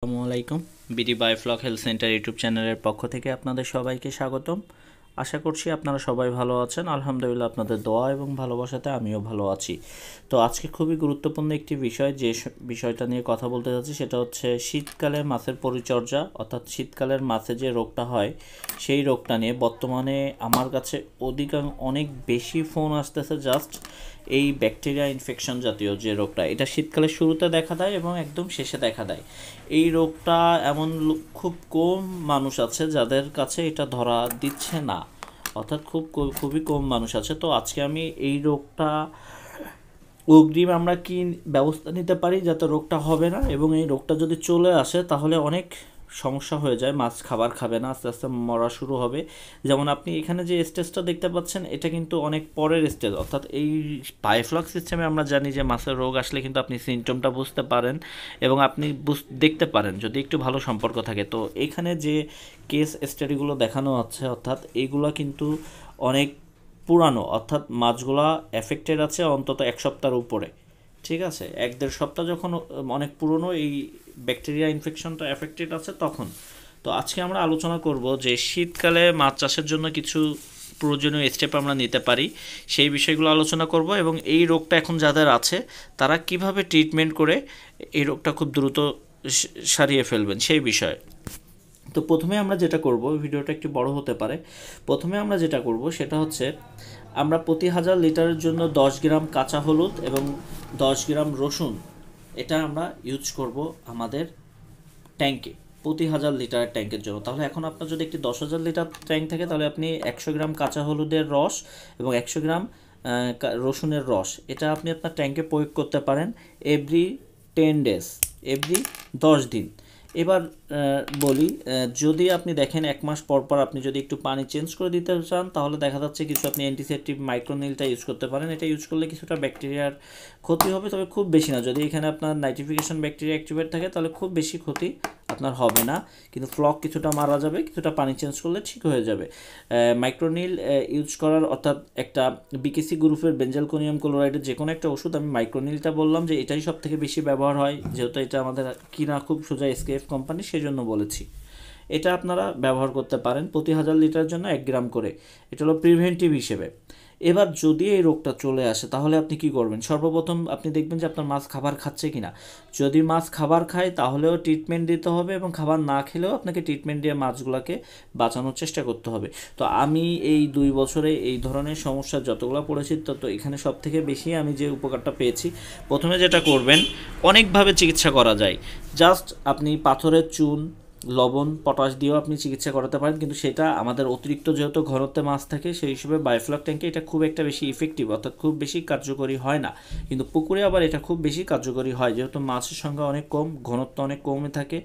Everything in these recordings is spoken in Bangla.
আসসালামু আলাইকুম BD biofloc health center YouTube চ্যানেলের পক্ষ থেকে আপনাদের সবাইকে স্বাগতম আশা করছি আপনারা সবাই ভালো আছেন আলহামদুলিল্লাহ আপনাদের দোয়া এবং ভালোবাসাতে আমিও ভালো আছি তো আজকে খুবই গুরুত্বপূর্ণ একটি বিষয় যে বিষয়টা নিয়ে কথা বলতে যাচ্ছি সেটা হচ্ছে শীতকালে মাছের পরিচর্যা অর্থাৎ শীতকালের মাছে যে রোগটা হয় সেই রোগটা নিয়ে বর্তমানে আমার কাছে অধিকাংশ অনেক বেশি ফোন আসতেছে জাস্ট এই ব্যাকটেরিয়া ইনফেকশন জাতীয় যে রোগটা এটা শীতকালের শুরুতে দেখা দেয় এবং একদম শেষে দেখা দেয় এই রোগটা এমন খুব কম মানুষ আছে যাদের কাছে এটা ধরা দিচ্ছে না অর্থাৎ খুব খুবই কম মানুষ আছে তো আজকে আমি এই রোগটা অগ্রিম আমরা কি ব্যবস্থা নিতে পারি যাতে রোগটা হবে না এবং এই রোগটা যদি চলে আসে তাহলে অনেক সমস্যা হয়ে যায় মাছ খাবার খাবে না আস্তে আস্তে মরা শুরু হবে যেমন আপনি এখানে যে স্টেজটা দেখতে পাচ্ছেন এটা কিন্তু অনেক পরের স্টেজ অর্থাৎ এই পাইফ্লক সিস্টেমে আমরা জানি যে মাছের রোগ আসলে কিন্তু আপনি সিমটমটা বুঝতে পারেন এবং আপনি দেখতে পারেন যদি একটু ভালো সম্পর্ক থাকে তো এখানে যে কেস স্টাডিগুলো দেখানো হচ্ছে অর্থাৎ এইগুলো কিন্তু অনেক পুরানো অর্থাৎ মাছগুলা এফেক্টেড আছে অন্তত এক সপ্তাহের উপরে ঠিক আছে এক দেড় সপ্তাহ যখন অনেক পুরনো এই ব্যাকটেরিয়া ইনফেকশনটা এফেক্টেড আছে তখন তো আজকে আমরা আলোচনা করব যে শীতকালে মাছ চাষের জন্য কিছু প্রয়োজনীয় স্টেপ আমরা নিতে পারি সেই বিষয়গুলো আলোচনা করব এবং এই রোগটা এখন যাদের আছে তারা কিভাবে ট্রিটমেন্ট করে এই রোগটা খুব দ্রুত সারিয়ে ফেলবেন সেই বিষয়ে তো প্রথমে আমরা যেটা করব ভিডিওটা একটু বড় হতে পারে প্রথমে আমরা যেটা করব সেটা হচ্ছে আমরা প্রতি হাজার লিটারের জন্য 10 গ্রাম কাঁচা হলুদ এবং 10 গ্রাম রসুন এটা আমরা ইউজ করব আমাদের ট্যাঙ্কে প্রতি হাজার লিটারের ট্যাঙ্কের জন্য তাহলে এখন আপনার যদি একটি দশ হাজার লিটার ট্যাঙ্ক থাকে তাহলে আপনি একশো গ্রাম কাঁচা হলুদের রস এবং একশো গ্রাম রসুনের রস এটা আপনি আপনার ট্যাঙ্কে প্রয়োগ করতে পারেন এভরি টেন ডেজ এভরি দশ দিন এবার বলি যদি আপনি দেখেন এক মাস পর পর আপনি যদি একটু পানি চেঞ্জ করে দিতে চান তাহলে দেখা যাচ্ছে কিছু আপনি অ্যান্টিসেপটিভ মাইক্রোনিলটা ইউজ করতে পারেন এটা ইউজ করলে কিছুটা ব্যাকটেরিয়ার ক্ষতি হবে তবে খুব বেশি না যদি এখানে আপনার নাইট্রিফিকেশন ব্যাকটেরিয়া অ্যাক্টিভেট থাকে তাহলে খুব বেশি ক্ষতি আপনার হবে না কিন্তু ফ্লক কিছুটা মারা যাবে কিছুটা পানি চেঞ্জ করলে ঠিক হয়ে যাবে মাইক্রোনিল ইউজ করার অর্থাৎ একটা বিকেসি গ্রুপের বেঞ্জালকোনিয়াম ক্লোরাইডের যে কোনো একটা ওষুধ আমি মাইক্রোনিলটা বললাম যে এটাই সব থেকে বেশি ব্যবহার হয় যেহেতু এটা আমাদের কিনা খুব সোজা স্কেপ কোম্পানি সেজন্য বলেছি এটা আপনারা ব্যবহার করতে পারেন প্রতি হাজার লিটারের জন্য এক গ্রাম করে এটা হলো প্রিভেন্টিভ হিসেবে এবার যদি এই রোগটা চলে আসে তাহলে আপনি কি করবেন সর্বপ্রথম আপনি দেখবেন যে আপনার মাছ খাবার খাচ্ছে কিনা যদি মাছ খাবার খায় তাহলেও ট্রিটমেন্ট দিতে হবে এবং খাবার না খেলেও আপনাকে ট্রিটমেন্ট দিয়ে মাছগুলোকে বাঁচানোর চেষ্টা করতে হবে তো আমি এই দুই বছরে এই ধরনের সমস্যা যতগুলো পড়েছি তত এখানে সব থেকে বেশি আমি যে উপকারটা পেয়েছি প্রথমে যেটা করবেন অনেকভাবে চিকিৎসা করা যায় জাস্ট আপনি পাথরের চুন লবণ পটাশ দিয়েও আপনি চিকিৎসা করাতে পারেন কিন্তু সেটা আমাদের অতিরিক্ত যেহেতু ঘনত্বে মাছ থাকে সেই হিসেবে বায়োফ্লক ট্যাঙ্কে এটা খুব একটা বেশি ইফেক্টিভ অর্থাৎ খুব বেশি কার্যকরী হয় না কিন্তু পুকুরে আবার এটা খুব বেশি কার্যকরী হয় যেহেতু মাছের সংখ্যা অনেক কম ঘনত্ব অনেক কমে থাকে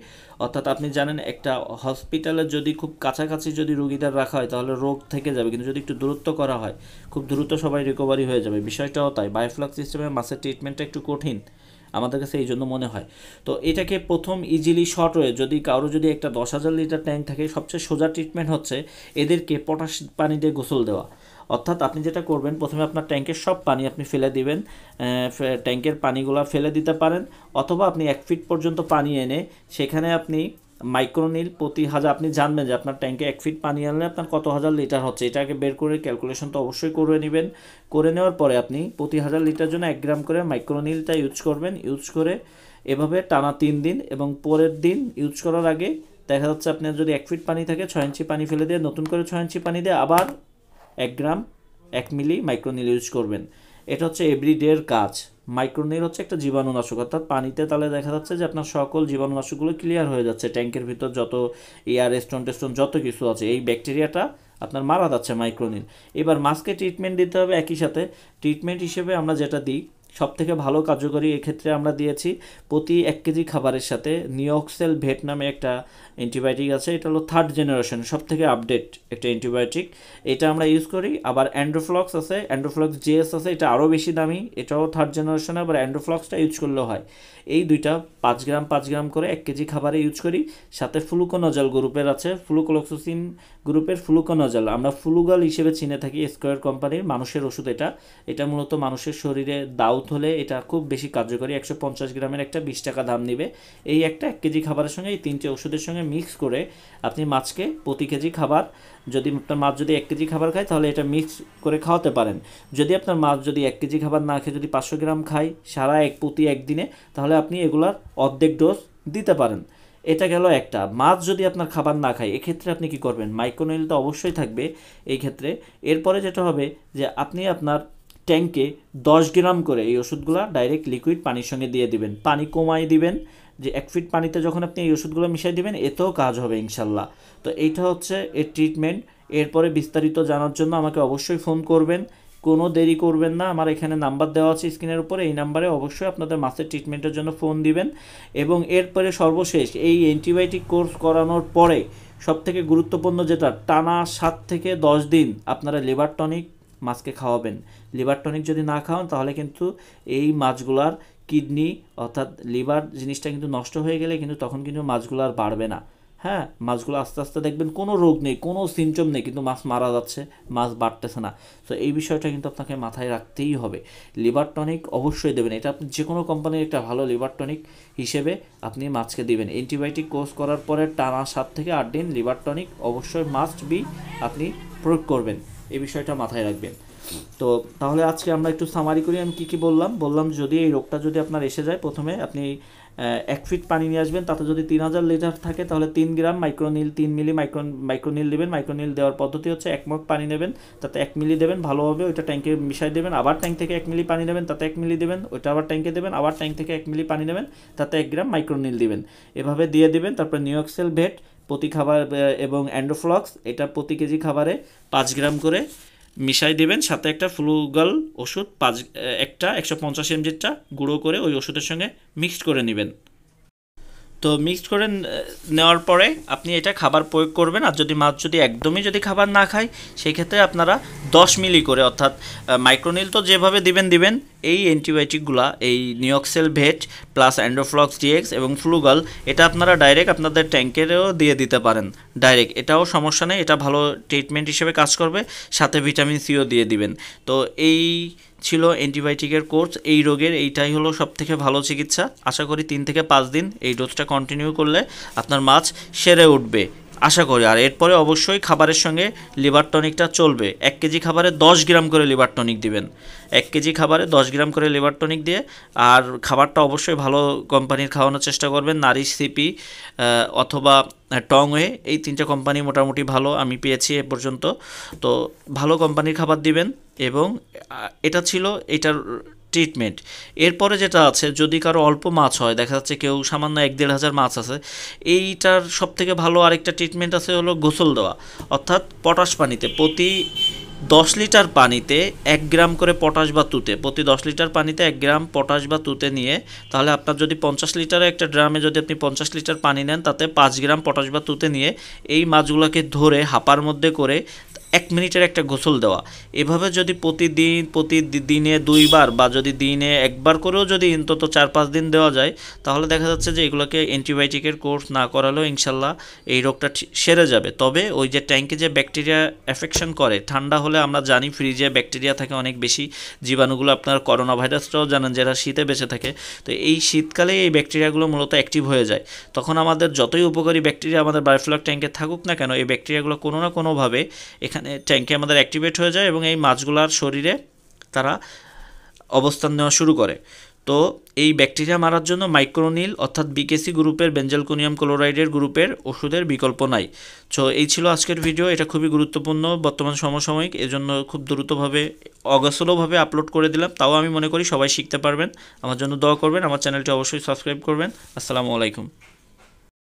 অর্থাৎ আপনি জানেন একটা হসপিটালে যদি খুব কাছাকাছি যদি রুগীদের রাখা হয় তাহলে রোগ থেকে যাবে কিন্তু যদি একটু দূরত্ব করা হয় খুব দ্রুত সবাই রিকভারি হয়ে যাবে বিষয়টাও তাই বায়োফ্লক সিস্টেমে মাছের ট্রিটমেন্টটা একটু কঠিন আমাদের কাছে এই জন্য মনে হয় তো এটাকে প্রথম ইজিলি শর্ট ওয়ে যদি কারো যদি একটা দশ হাজার লিটার ট্যাঙ্ক থাকে সবচেয়ে সোজা ট্রিটমেন্ট হচ্ছে এদেরকে পটাশ পানি দিয়ে গোসল দেওয়া অর্থাৎ আপনি যেটা করবেন প্রথমে আপনার ট্যাঙ্কের সব পানি আপনি ফেলে দিবেন ট্যাঙ্কের পানিগুলো ফেলে দিতে পারেন অথবা আপনি এক ফিট পর্যন্ত পানি এনে সেখানে আপনি মাইক্রোনিল প্রতি হাজার আপনি জানবেন যে আপনার ট্যাঙ্কে এক ফিট পানি আনলে আপনার কত হাজার লিটার হচ্ছে এটাকে বের করে ক্যালকুলেশন তো অবশ্যই করে নেবেন করে নেওয়ার পরে আপনি প্রতি হাজার লিটার জন্য এক গ্রাম করে মাইক্রোনিলটা ইউজ করবেন ইউজ করে এভাবে টানা তিন দিন এবং পরের দিন ইউজ করার আগে দেখা যাচ্ছে আপনার যদি এক ফিট পানি থাকে ছয় ইঞ্চি পানি ফেলে দিয়ে নতুন করে ছয় ইঞ্চি পানি দিয়ে আবার এক গ্রাম এক মিলি মাইক্রোনিল ইউজ করবেন এটা হচ্ছে এভরিডের কাজ মাইক্রোনির হচ্ছে একটা জীবাণুনাশক অর্থাৎ পানিতে তাহলে দেখা যাচ্ছে যে আপনার সকল জীবাণুনাশকগুলো ক্লিয়ার হয়ে যাচ্ছে ট্যাঙ্কের ভিতর যত এয়ার স্টোন টেস্টোন যত কিছু আছে এই ব্যাকটেরিয়াটা আপনার মারা যাচ্ছে মাইক্রোনির এবার মাস্কে ট্রিটমেন্ট দিতে হবে একই সাথে ট্রিটমেন্ট হিসেবে আমরা যেটা দিই সব থেকে ভালো কার্যকরী এক্ষেত্রে আমরা দিয়েছি প্রতি এক কেজি খাবারের সাথে নিওক্সেল ভেট নামে একটা অ্যান্টিবায়োটিক আছে এটা হলো থার্ড জেনারেশন সব থেকে আপডেট একটা অ্যান্টিবায়োটিক এটা আমরা ইউজ করি আবার অ্যান্ড্রোফ্লক্স আছে অ্যান্ড্রোফ্লক্স জেএস আছে এটা আরও বেশি দামি এটাও থার্ড জেনারেশন আবার অ্যান্ড্রোফ্লক্সটা ইউজ করলেও হয় এই দুইটা পাঁচ গ্রাম পাঁচ গ্রাম করে এক কেজি খাবারে ইউজ করি সাথে ফ্লুকোনজল গ্রুপের আছে ফ্লুকোলক্সোসিন গ্রুপের ফ্লুকোনজল আমরা ফ্লুগল হিসেবে চিনে থাকি স্কোয়ার কোম্পানির মানুষের ওষুধ এটা এটা মূলত মানুষের শরীরে দাউ গ্রোথ হলে এটা খুব বেশি কার্যকরী একশো পঞ্চাশ গ্রামের একটা বিশ টাকা দাম নেবে এই একটা এক কেজি খাবারের সঙ্গে এই তিনটে ওষুধের সঙ্গে মিক্স করে আপনি মাছকে প্রতি কেজি খাবার যদি আপনার মাছ যদি এক কেজি খাবার খায় তাহলে এটা মিক্স করে খাওয়াতে পারেন যদি আপনার মাছ যদি এক কেজি খাবার না খেয়ে যদি পাঁচশো গ্রাম খায় সারা এক প্রতি একদিনে তাহলে আপনি এগুলার অর্ধেক ডোজ দিতে পারেন এটা গেল একটা মাছ যদি আপনার খাবার না খায় এক্ষেত্রে আপনি কি করবেন মাইক্রোনেল তো অবশ্যই থাকবে এই ক্ষেত্রে এরপরে যেটা হবে যে আপনি আপনার ট্যাঙ্কে দশ গ্রাম করে এই ওষুধগুলো ডাইরেক্ট লিকুইড পানির সঙ্গে দিয়ে দিবেন পানি কমাই দিবেন যে এক ফিট পানিতে যখন আপনি এই ওষুধগুলো মিশাই দিবেন এতেও কাজ হবে ইনশাল্লাহ তো এইটা হচ্ছে এর ট্রিটমেন্ট এরপরে বিস্তারিত জানার জন্য আমাকে অবশ্যই ফোন করবেন কোনো দেরি করবেন না আমার এখানে নাম্বার দেওয়া আছে স্ক্রিনের উপরে এই নাম্বারে অবশ্যই আপনাদের মাছের ট্রিটমেন্টের জন্য ফোন দিবেন এবং এরপরে সর্বশেষ এই অ্যান্টিবায়োটিক কোর্স করানোর পরে সবথেকে গুরুত্বপূর্ণ যেটা টানা সাত থেকে দশ দিন আপনারা লিভার টনিক মাছকে খাওয়াবেন লিভার টনিক যদি না খাওয়ান তাহলে কিন্তু এই মাছগুলার কিডনি অর্থাৎ লিভার জিনিসটা কিন্তু নষ্ট হয়ে গেলে কিন্তু তখন কিন্তু মাছগুলো আর বাড়বে না হ্যাঁ মাছগুলো আস্তে আস্তে দেখবেন কোনো রোগ নেই কোনো সিমটম নেই কিন্তু মাছ মারা যাচ্ছে মাছ বাড়তেছে না তো এই বিষয়টা কিন্তু আপনাকে মাথায় রাখতেই হবে লিভার টনিক অবশ্যই দেবেন এটা আপনি যে কোনো কোম্পানির একটা ভালো লিভার টনিক হিসেবে আপনি মাছকে দেবেন অ্যান্টিবায়োটিক কোর্স করার পরে টানা সাত থেকে আট দিন লিভার টনিক অবশ্যই মাস্ট বি আপনি প্রয়োগ করবেন এই বিষয়টা মাথায় রাখবেন তো তাহলে আজকে আমরা একটু সামারি করি আমি কী কী বললাম বললাম যদি এই রোগটা যদি আপনার এসে যায় প্রথমে আপনি এক ফিট পানি নিয়ে আসবেন তাতে যদি তিন হাজার লিটার থাকে তাহলে তিন গ্রাম মাইক্রোনিল তিন মিলি মাইক্রো মাইক্রোনিল দেবেন মাইক্রোনিল দেওয়ার পদ্ধতি হচ্ছে এক মগ পানি নেবেন তাতে এক মিলি দেবেন ভালোভাবে ওইটা ট্যাঙ্কে মিশাই দেবেন আবার ট্যাঙ্ক থেকে এক মিলি পানি নেবেন তাতে এক মিলি দেবেন ওইটা আবার ট্যাঙ্কে দেবেন আবার ট্যাঙ্ক থেকে এক মিলি পানি নেবেন তাতে এক গ্রাম মাইক্রোনিল দেবেন এভাবে দিয়ে দেবেন তারপর নিউক্সেল ভেট প্রতি খাবার এবং অ্যান্ড্রোফ্লক্স এটা প্রতি কেজি খাবারে পাঁচ গ্রাম করে মিশাই দেবেন সাথে একটা ফ্লুগাল ওষুধ পাঁচ একটা একশো পঞ্চাশ এমজিটা গুঁড়ো করে ওই ওষুধের সঙ্গে মিক্সড করে নেবেন তো মিক্সড করে নেওয়ার পরে আপনি এটা খাবার প্রয়োগ করবেন আর যদি মাছ যদি একদমই যদি খাবার না খায় সেক্ষেত্রে আপনারা 10 মিলি করে অর্থাৎ মাইক্রোনিল তো যেভাবে দিবেন দিবেন এই অ্যান্টিবায়োটিকগুলা এই নিওক্সেল ভেট প্লাস অ্যান্ড্রোফ্লক্স ডিএক্স এবং ফ্লুগাল এটা আপনারা ডাইরেক্ট আপনাদের ট্যাঙ্কেরও দিয়ে দিতে পারেন ডাইরেক্ট এটাও সমস্যা নেই এটা ভালো ট্রিটমেন্ট হিসেবে কাজ করবে সাথে ভিটামিন সিও দিয়ে দিবেন তো এই ছিল অ্যান্টিবায়োটিকের কোর্স এই রোগের এইটাই হলো সব থেকে ভালো চিকিৎসা আশা করি তিন থেকে পাঁচ দিন এই ডোজটা কন্টিনিউ করলে আপনার মাছ সেরে উঠবে আশা করি আর এরপরে অবশ্যই খাবারের সঙ্গে লিভার টনিকটা চলবে এক কেজি খাবারে 10 গ্রাম করে লিভার টনিক দিবেন এক কেজি খাবারে 10 গ্রাম করে লিভার টনিক দিয়ে আর খাবারটা অবশ্যই ভালো কোম্পানির খাওয়ানোর চেষ্টা করবেন নারিশ সিপি অথবা টংওয়ে এই তিনটা কোম্পানি মোটামুটি ভালো আমি পেয়েছি এ পর্যন্ত তো ভালো কোম্পানির খাবার দিবেন এবং এটা ছিল এটার ট্রিটমেন্ট এরপরে যেটা আছে যদি কারো অল্প মাছ হয় দেখা যাচ্ছে কেউ সামান্য এক দেড় হাজার মাছ আছে এইটার সবথেকে ভালো আরেকটা ট্রিটমেন্ট আছে হলো গোসল দেওয়া অর্থাৎ পটাশ পানিতে প্রতি দশ লিটার পানিতে এক গ্রাম করে পটাশ বা তুতে প্রতি দশ লিটার পানিতে এক গ্রাম পটাশ বা তুতে নিয়ে তাহলে আপনার যদি পঞ্চাশ লিটারে একটা ড্রামে যদি আপনি পঞ্চাশ লিটার পানি নেন তাতে পাঁচ গ্রাম পটাশ বা তুতে নিয়ে এই মাছগুলোকে ধরে হাপার মধ্যে করে এক মিনিটের একটা গোসল দেওয়া এভাবে যদি প্রতিদিন প্রতিদিনে দুইবার বা যদি দিনে একবার করেও যদি অন্তত চার পাঁচ দিন দেওয়া যায় তাহলে দেখা যাচ্ছে যে এগুলোকে অ্যান্টিবায়োটিকের কোর্স না করালেও ইনশাল্লাহ এই রোগটা সেরে যাবে তবে ওই যে ট্যাঙ্কে যে ব্যাকটেরিয়া অ্যাফেকশন করে ঠান্ডা হলে আমরা জানি ফ্রিজে ব্যাকটেরিয়া থাকে অনেক বেশি জীবাণুগুলো আপনার করোনা ভাইরাসটাও জানেন যারা শীতে বেঁচে থাকে তো এই শীতকালে এই ব্যাকটেরিয়াগুলো মূলত অ্যাক্টিভ হয়ে যায় তখন আমাদের যতই উপকারী ব্যাকটেরিয়া আমাদের বায়োফ্লক ট্যাঙ্কে থাকুক না কেন এই ব্যাকটেরিয়াগুলো কোনো না কোনোভাবে এখানে এখানে ট্যাঙ্কে আমাদের অ্যাক্টিভেট হয়ে যায় এবং এই মাছগুলার শরীরে তারা অবস্থান নেওয়া শুরু করে তো এই ব্যাকটেরিয়া মারার জন্য মাইক্রোনিল অর্থাৎ বিকেসি গ্রুপের বেঞ্জালকোনিয়াম ক্লোরাইডের গ্রুপের ওষুধের বিকল্প নাই তো এই ছিল আজকের ভিডিও এটা খুবই গুরুত্বপূর্ণ বর্তমান সমসাময়িক এজন্য খুব দ্রুতভাবে অগসলোভাবে আপলোড করে দিলাম তাও আমি মনে করি সবাই শিখতে পারবেন আমার জন্য দোয়া করবেন আমার চ্যানেলটি অবশ্যই সাবস্ক্রাইব করবেন আসসালামু আলাইকুম